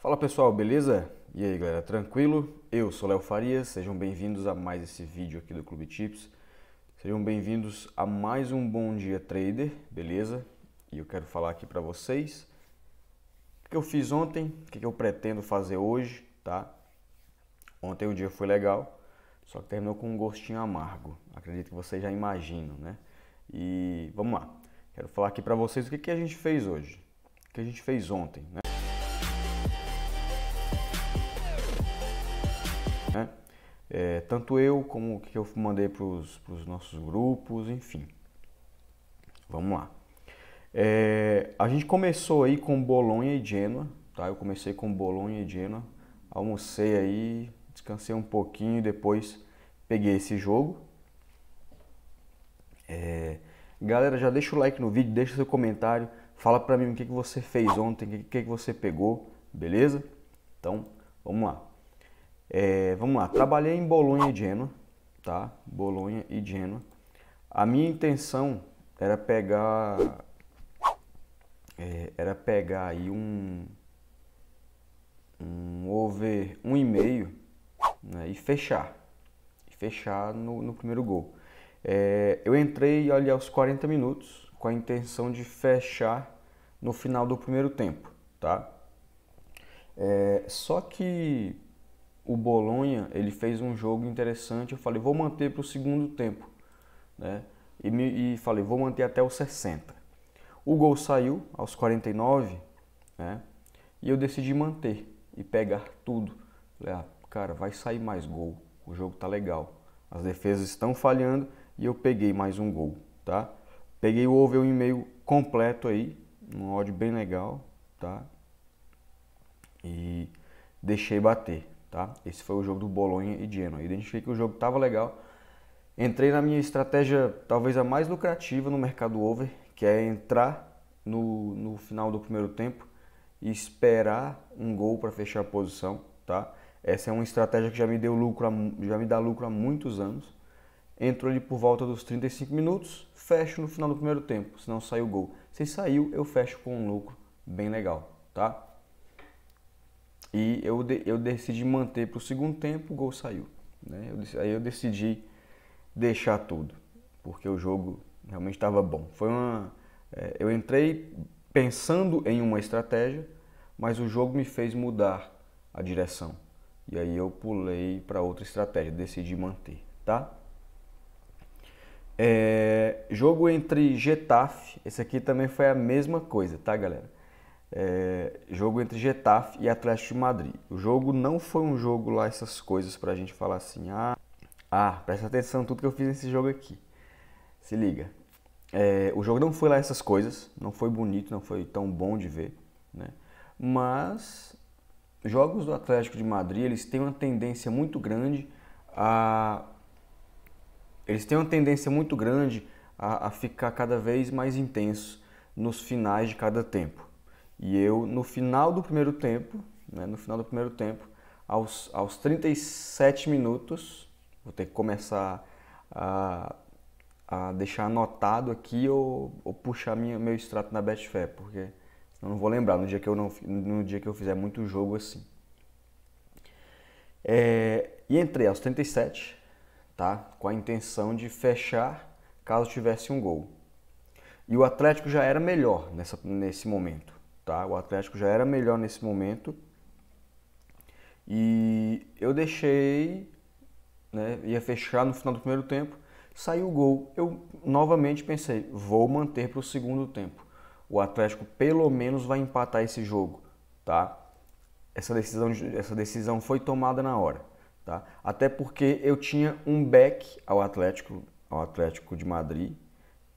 Fala pessoal, beleza? E aí galera, tranquilo? Eu sou Léo Farias, sejam bem-vindos a mais esse vídeo aqui do Clube Tips. Sejam bem-vindos a mais um Bom Dia Trader, beleza? E eu quero falar aqui para vocês o que eu fiz ontem, o que eu pretendo fazer hoje, tá? Ontem o dia foi legal, só que terminou com um gostinho amargo, acredito que vocês já imaginam, né? E vamos lá, quero falar aqui para vocês o que a gente fez hoje, o que a gente fez ontem, né? né? É, tanto eu como o que eu mandei para os nossos grupos, enfim. Vamos lá. É, a gente começou aí com Bolonha e Genoa, tá? Eu comecei com Bolonha e Genoa, almocei aí, descansei um pouquinho, depois peguei esse jogo. É, galera, já deixa o like no vídeo, deixa seu comentário, fala para mim o que, que você fez ontem, o que, que você pegou, beleza? Então, vamos lá. É, vamos lá, trabalhei em Bolonha e Genoa, tá? Bolonha e Genoa. A minha intenção era pegar é, era pegar aí um um over um e meio né, e fechar e fechar no, no primeiro gol. É, eu entrei ali aos 40 minutos com a intenção de fechar no final do primeiro tempo, tá? É, só que o Bolonha ele fez um jogo interessante. Eu falei, vou manter para o segundo tempo, né? E, me, e falei, vou manter até os 60. O gol saiu aos 49, né? E eu decidi manter e pegar tudo. Falei, ah, cara, vai sair mais gol. O jogo tá legal. As defesas estão falhando e eu peguei mais um gol, tá? Peguei o over um e-mail completo aí, um ódio bem legal, tá? E deixei bater. Tá? Esse foi o jogo do Bolonha e Genoa. Identifiquei que o jogo estava legal. Entrei na minha estratégia, talvez a mais lucrativa no mercado over, que é entrar no, no final do primeiro tempo e esperar um gol para fechar a posição. Tá? Essa é uma estratégia que já me deu lucro, a, já me dá lucro há muitos anos. Entro ali por volta dos 35 minutos, fecho no final do primeiro tempo, se não sai o gol. Se saiu, eu fecho com um lucro bem legal, tá? E eu, eu decidi manter para o segundo tempo, o gol saiu. Né? Eu, aí eu decidi deixar tudo, porque o jogo realmente estava bom. Foi uma, é, eu entrei pensando em uma estratégia, mas o jogo me fez mudar a direção. E aí eu pulei para outra estratégia, decidi manter, tá? É, jogo entre Getafe, esse aqui também foi a mesma coisa, tá, galera? É, jogo entre Getafe e Atlético de Madrid. O jogo não foi um jogo lá essas coisas pra gente falar assim, ah, ah presta atenção tudo que eu fiz nesse jogo aqui. Se liga. É, o jogo não foi lá essas coisas, não foi bonito, não foi tão bom de ver, né? Mas jogos do Atlético de Madrid, eles têm uma tendência muito grande a eles têm uma tendência muito grande a, a ficar cada vez mais intensos nos finais de cada tempo. E eu, no final do primeiro tempo, né, no final do primeiro tempo, aos, aos 37 minutos, vou ter que começar a, a deixar anotado aqui ou, ou puxar minha, meu extrato na Betfair, porque senão não vou lembrar no dia que eu, não, no dia que eu fizer muito jogo assim. É, e entrei aos 37, tá? com a intenção de fechar caso tivesse um gol. E o Atlético já era melhor nessa, nesse momento tá? O Atlético já era melhor nesse momento. E eu deixei, né, ia fechar no final do primeiro tempo, saiu o gol. Eu novamente pensei, vou manter para o segundo tempo. O Atlético pelo menos vai empatar esse jogo, tá? Essa decisão, essa decisão foi tomada na hora, tá? Até porque eu tinha um back ao Atlético, ao Atlético de Madrid,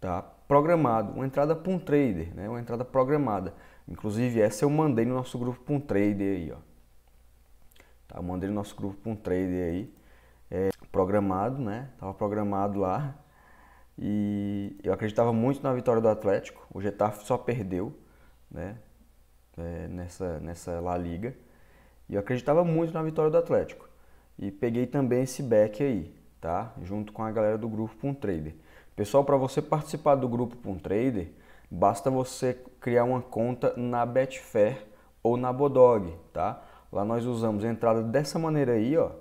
tá? programado, uma entrada para um trader, né? uma entrada programada. Inclusive essa eu mandei no nosso grupo para um trader aí, ó. Tá? Eu mandei no nosso grupo para um trader aí, é, programado, né? Tava programado lá e eu acreditava muito na vitória do Atlético. O Getafe só perdeu, né? É, nessa nessa La Liga e eu acreditava muito na vitória do Atlético e peguei também esse back aí, tá? Junto com a galera do grupo para um trader. Pessoal, para você participar do grupo Pum Trader, basta você criar uma conta na Betfair ou na Bodog, tá? Lá nós usamos entrada dessa maneira aí, ó,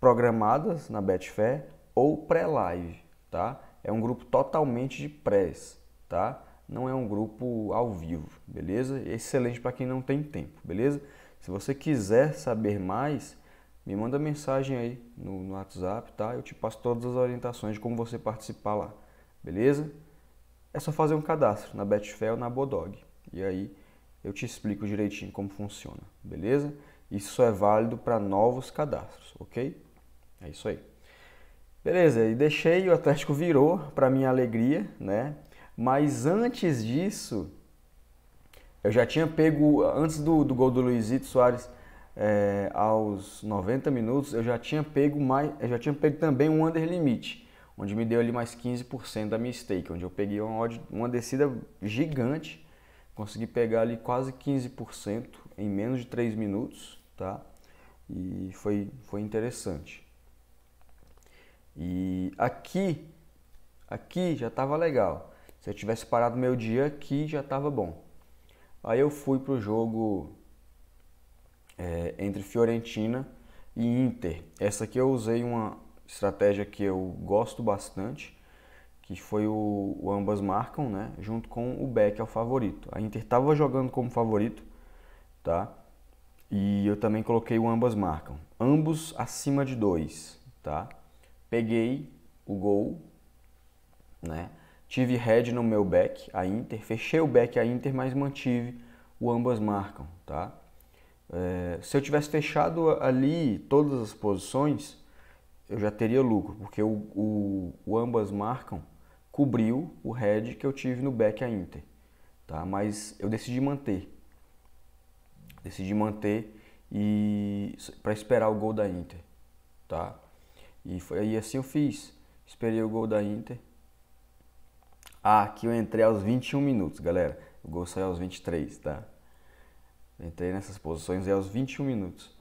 programadas na Betfair ou pré-live, tá? É um grupo totalmente de prés, tá? Não é um grupo ao vivo, beleza? Excelente para quem não tem tempo, beleza? Se você quiser saber mais, me manda mensagem aí no, no, WhatsApp, tá? Eu te passo todas as orientações de como você participar lá, beleza? É só fazer um cadastro na Betfair ou na Bodog. E aí eu te explico direitinho como funciona, beleza? Isso só é válido para novos cadastros, ok? É isso aí. Beleza, e deixei, o Atlético virou, para minha alegria, né? Mas antes disso, eu já tinha pego, antes do, do gol do Luizito Soares, é, aos 90 minutos, eu já tinha pego mais, eu já tinha pego também um under limit onde me deu ali mais 15% da minha stake, onde eu peguei uma, uma descida gigante, consegui pegar ali quase 15% em menos de 3 minutos, tá? E foi, foi interessante. E aqui, aqui já estava legal. Se eu tivesse parado meu dia aqui, já estava bom. Aí eu fui pro jogo é, entre Fiorentina e Inter. Essa aqui eu usei uma estratégia que eu gosto bastante, que foi o, o ambas marcam, né? Junto com o Beck é o favorito. A Inter estava jogando como favorito, tá? E eu também coloquei o ambas marcam. Ambos acima de dois, tá? Peguei o gol, né? Tive head no meu back, a Inter, fechei o back a Inter, mas mantive o ambas marcam, tá? É, se eu tivesse fechado ali todas as posições, eu já teria lucro, porque o, o, o ambas marcam cobriu o head que eu tive no back a Inter, tá? Mas eu decidi manter, decidi manter e para esperar o gol da Inter, tá? E foi aí assim eu fiz, esperei o gol da Inter. Ah, aqui eu entrei aos 21 minutos, galera. O gol saiu aos 23, tá? Entrei nessas posições é aos 21 minutos.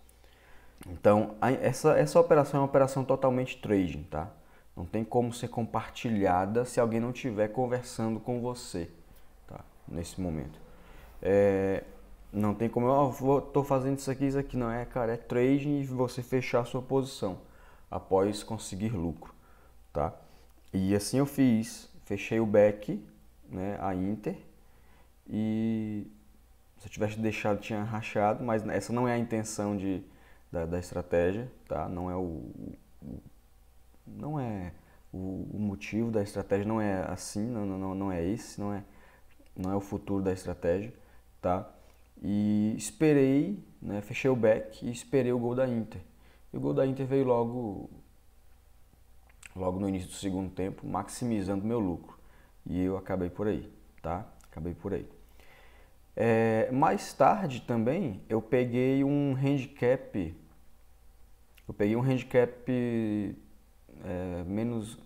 Então, essa, essa operação é uma operação totalmente trading, tá? Não tem como ser compartilhada se alguém não estiver conversando com você, tá? Nesse momento. É, não tem como, eu oh, tô fazendo isso aqui, isso aqui. Não, é, cara, é trading e você fechar a sua posição após conseguir lucro, tá? E assim eu fiz. Fechei o back, né, a Inter. E se eu tivesse deixado, tinha rachado, mas essa não é a intenção de, da, da estratégia, tá? Não é o, o não é o, o, motivo da estratégia, não é assim, não, não, não é esse, não é, não é o futuro da estratégia, tá? E esperei, né, fechei o back e esperei o gol da Inter. E o gol da Inter veio logo logo no início do segundo tempo, maximizando meu lucro. E eu acabei por aí, tá? Acabei por aí. É, mais tarde também eu peguei um handicap. Eu peguei um handicap é, menos,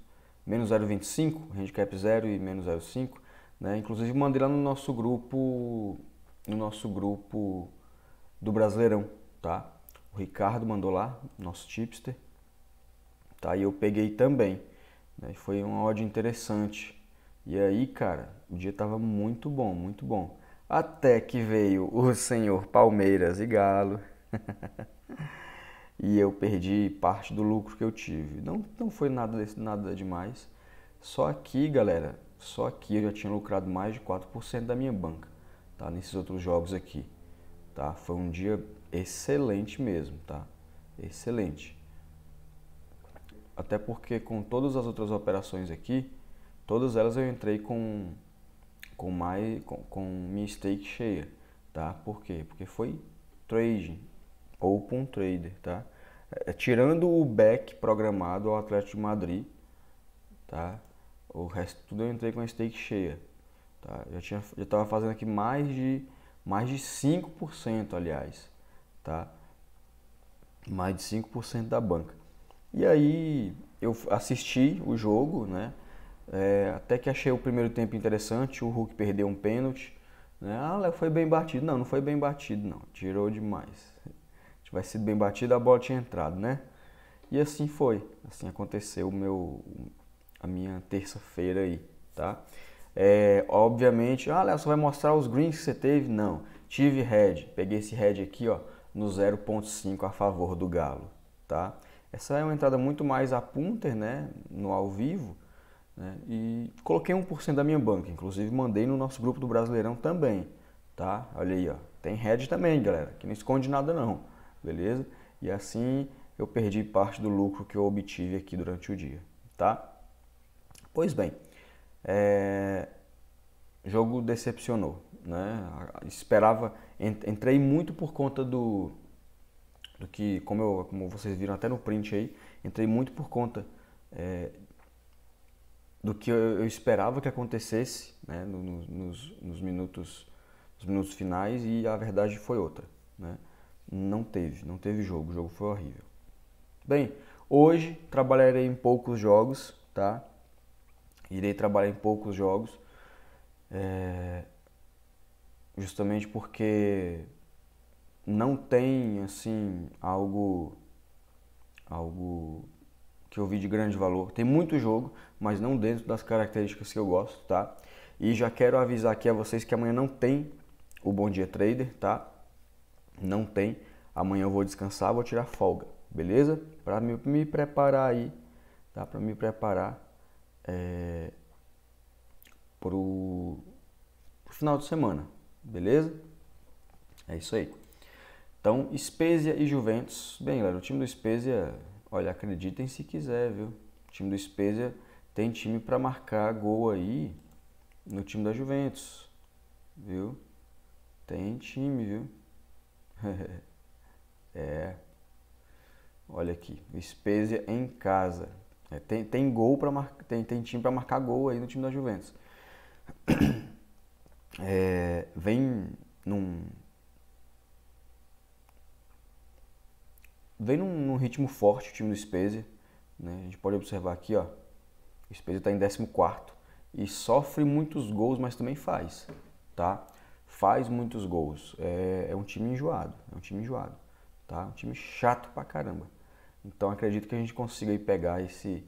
menos 0,25, handicap 0 e menos 0,5. Né? Inclusive mandei lá no nosso grupo, no nosso grupo do Brasileirão, tá? O Ricardo mandou lá, nosso tipster, tá? E eu peguei também, né? Foi uma odd interessante. E aí, cara, o dia tava muito bom, muito bom. Até que veio o senhor Palmeiras e Galo. e eu perdi parte do lucro que eu tive. Não, não foi nada, desse, nada demais. Só aqui, galera, só aqui eu já tinha lucrado mais de 4% da minha banca, tá? Nesses outros jogos aqui, tá? Foi um dia excelente mesmo, tá? Excelente. Até porque com todas as outras operações aqui, todas elas eu entrei com com mais com, com minha stake cheia, tá? Por quê? Porque foi trading, open trader, tá? É, tirando o back programado ao Atlético de Madrid, tá? O resto tudo eu entrei com a stake cheia, tá? Eu tinha eu tava fazendo aqui mais de mais de 5%, aliás, tá? Mais de 5% da banca. E aí eu assisti o jogo, né? É, até que achei o primeiro tempo interessante, o Hulk perdeu um pênalti. Né? Ah, Léo, foi bem batido. Não, não foi bem batido, não. Tirou demais. tivesse sido bem batido, a bola tinha entrado, né? E assim foi. Assim aconteceu o meu, a minha terça-feira aí, tá? É, obviamente, ah, Léo, você vai mostrar os greens que você teve? Não. Tive red. Peguei esse red aqui, ó, no 0.5 a favor do Galo, tá? Essa é uma entrada muito mais a punter, né? No ao vivo né? E coloquei 1% da minha banca, inclusive mandei no nosso grupo do Brasileirão também, tá? Olha aí, ó. Tem head também, galera, que não esconde nada não, beleza? E assim eu perdi parte do lucro que eu obtive aqui durante o dia, tá? Pois bem, é... jogo decepcionou, né? Esperava, entrei muito por conta do, do que, como, eu, como vocês viram até no print aí, entrei muito por conta é, do que eu, eu esperava que acontecesse né, no, no, nos, nos, minutos, nos minutos finais e a verdade foi outra. Né? Não teve, não teve jogo, o jogo foi horrível. Bem, hoje trabalharei em poucos jogos, tá? Irei trabalhar em poucos jogos, é... justamente porque não tem assim algo algo que eu vi de grande valor. Tem muito jogo, mas não dentro das características que eu gosto, tá? E já quero avisar aqui a vocês que amanhã não tem o Bom Dia Trader, tá? Não tem. Amanhã eu vou descansar, vou tirar folga, beleza? Para me, me, preparar aí, tá? Para me preparar é, pro, pro final de semana, beleza? É isso aí. Então, Spezia e Juventus. Bem, galera, o time do Spezia Olha, acreditem se quiser, viu? O time do Spezia tem time para marcar gol aí no time da Juventus, viu? Tem time, viu? é. Olha aqui, Spezia em casa. É, tem, tem gol para marcar, tem, tem time para marcar gol aí no time da Juventus. É, vem num, vem num, num, ritmo forte o time do Spezia. Né? A gente pode observar aqui, ó, o Spezia está em 14 e sofre muitos gols, mas também faz, tá? Faz muitos gols. É, é um time enjoado, é um time enjoado, tá? Um time chato pra caramba. Então acredito que a gente consiga aí pegar esse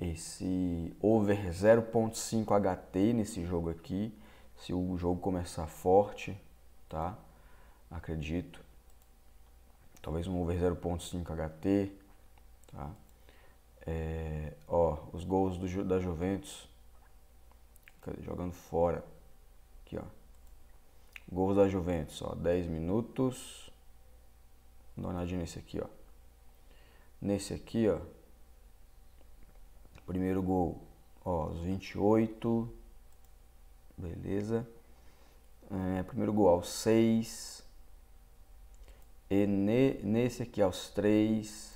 esse over 0.5 HT nesse jogo aqui, se o jogo começar forte, tá? Acredito talvez um over 0.5 HT, tá? É, ó, os gols do, da Juventus, jogando fora, aqui ó, gols da Juventus, ó, 10 minutos, dá uma olhadinha nesse aqui ó, nesse aqui ó, primeiro gol, ó, os 28, beleza, é, primeiro gol aos 6, e ne, nesse aqui aos 3,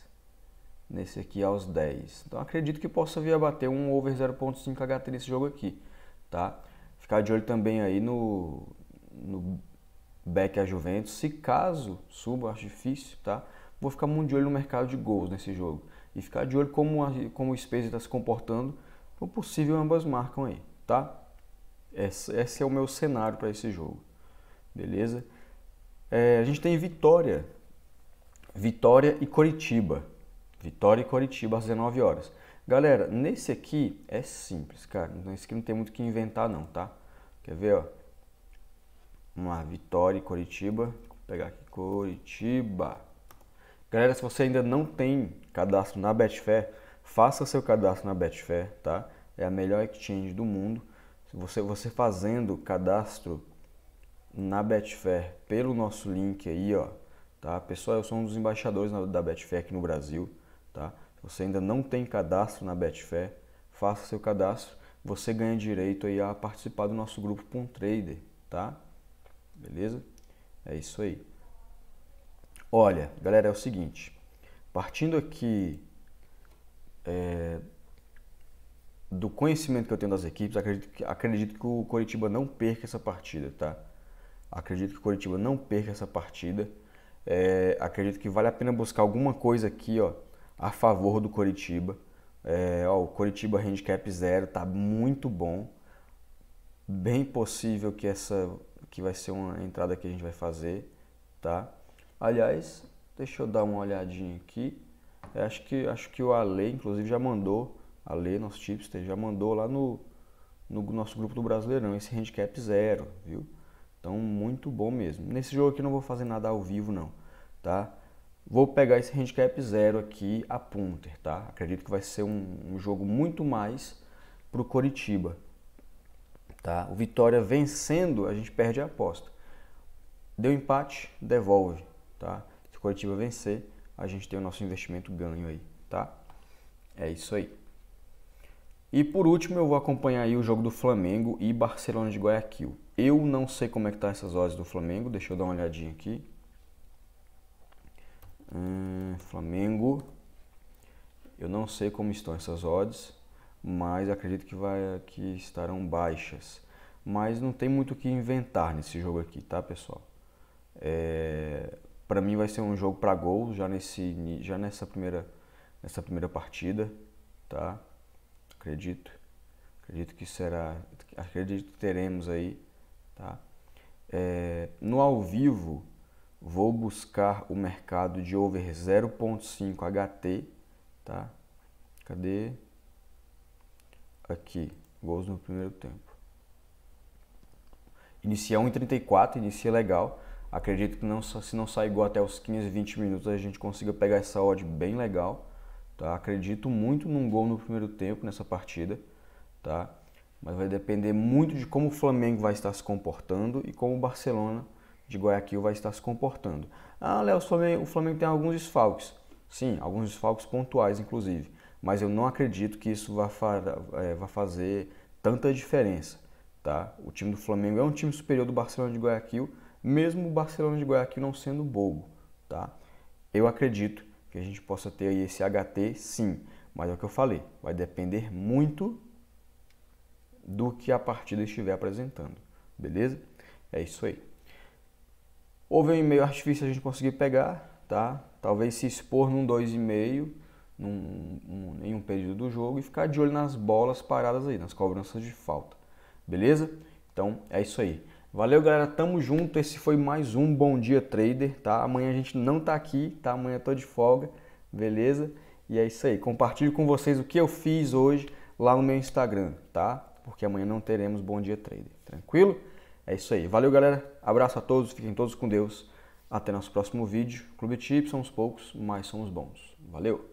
nesse aqui aos 10. Então acredito que possa vir a bater um over 0.5 HT nesse jogo aqui, tá? Ficar de olho também aí no, no back a Juventus, se caso suba, acho difícil, tá? Vou ficar muito de olho no mercado de gols nesse jogo e ficar de olho como, a, como o Space está se comportando o possível ambas marcam aí, tá? Esse, esse é o meu cenário para esse jogo, beleza? É, a gente tem Vitória, Vitória e Coritiba. Vitória e Coritiba às 19 horas. Galera, nesse aqui é simples, cara. Nesse aqui não tem muito o que inventar não, tá? Quer ver, ó? Vamos lá, Vitória e Coritiba. Vou pegar aqui Coritiba. Galera, se você ainda não tem cadastro na Betfair, faça seu cadastro na Betfair, tá? É a melhor exchange do mundo. Se você, você fazendo cadastro na Betfair pelo nosso link aí, ó, tá? Pessoal, eu sou um dos embaixadores da Betfair aqui no Brasil, tá? Se você ainda não tem cadastro na Betfair, faça seu cadastro, você ganha direito aí a participar do nosso grupo Pum Trader, tá? Beleza? É isso aí. Olha, galera, é o seguinte, partindo aqui é, do conhecimento que eu tenho das equipes, acredito que, acredito que o Coritiba não perca essa partida, tá? Acredito que o Coritiba não perca essa partida. É, acredito que vale a pena buscar alguma coisa aqui ó, a favor do Coritiba. É, ó, o Coritiba handicap zero está muito bom. Bem possível que essa que vai ser uma entrada que a gente vai fazer, tá? Aliás, deixa eu dar uma olhadinha aqui. É, acho que acho que o Ale, inclusive, já mandou Ale Lê, nosso tipster, já mandou lá no, no nosso grupo do Brasileirão esse handicap zero, viu? Então, muito bom mesmo. Nesse jogo aqui não vou fazer nada ao vivo, não, tá? Vou pegar esse handicap zero aqui, a punter, tá? Acredito que vai ser um, um jogo muito mais pro Coritiba, tá? O Vitória vencendo, a gente perde a aposta. Deu empate, devolve, tá? Se o Coritiba vencer, a gente tem o nosso investimento ganho aí, tá? É isso aí. E por último, eu vou acompanhar aí o jogo do Flamengo e Barcelona de Guayaquil. Eu não sei como é que tá essas odds do Flamengo. Deixa eu dar uma olhadinha aqui. Hum, Flamengo. Eu não sei como estão essas odds, mas acredito que vai que estarão baixas. Mas não tem muito o que inventar nesse jogo aqui, tá, pessoal? É, para mim vai ser um jogo para gol já nesse já nessa primeira nessa primeira partida, tá? Acredito. Acredito que será acredito que teremos aí Tá? É, no ao vivo, vou buscar o mercado de over 0.5 HT, tá? Cadê? Aqui, gols no primeiro tempo. Inicia 1,34, inicia legal. Acredito que não, se não sair igual até os 15, 20 minutos, a gente consiga pegar essa odd bem legal. Tá? Acredito muito num gol no primeiro tempo nessa partida. Tá? mas vai depender muito de como o Flamengo vai estar se comportando e como o Barcelona de Guayaquil vai estar se comportando. Ah, Léo, o Flamengo tem alguns desfalques. Sim, alguns desfalques pontuais, inclusive. Mas eu não acredito que isso vá, é, vá fazer tanta diferença. Tá? O time do Flamengo é um time superior do Barcelona de Guayaquil, mesmo o Barcelona de Guayaquil não sendo bobo. Tá? Eu acredito que a gente possa ter esse HT, sim. Mas é o que eu falei, vai depender muito do que a partida estiver apresentando, beleza? É isso aí. Houve um e-mail artifício a gente conseguir pegar, tá? Talvez se expor num 2,5 num, um, em um período do jogo e ficar de olho nas bolas paradas aí, nas cobranças de falta, beleza? Então é isso aí. Valeu, galera. Tamo junto. Esse foi mais um Bom Dia Trader, tá? Amanhã a gente não tá aqui, tá? Amanhã eu tô de folga, beleza? E é isso aí. Compartilho com vocês o que eu fiz hoje lá no meu Instagram, tá? porque amanhã não teremos Bom Dia Trader. Tranquilo? É isso aí. Valeu, galera. Abraço a todos, fiquem todos com Deus. Até nosso próximo vídeo. Clube Tips, somos poucos, mas somos bons. Valeu!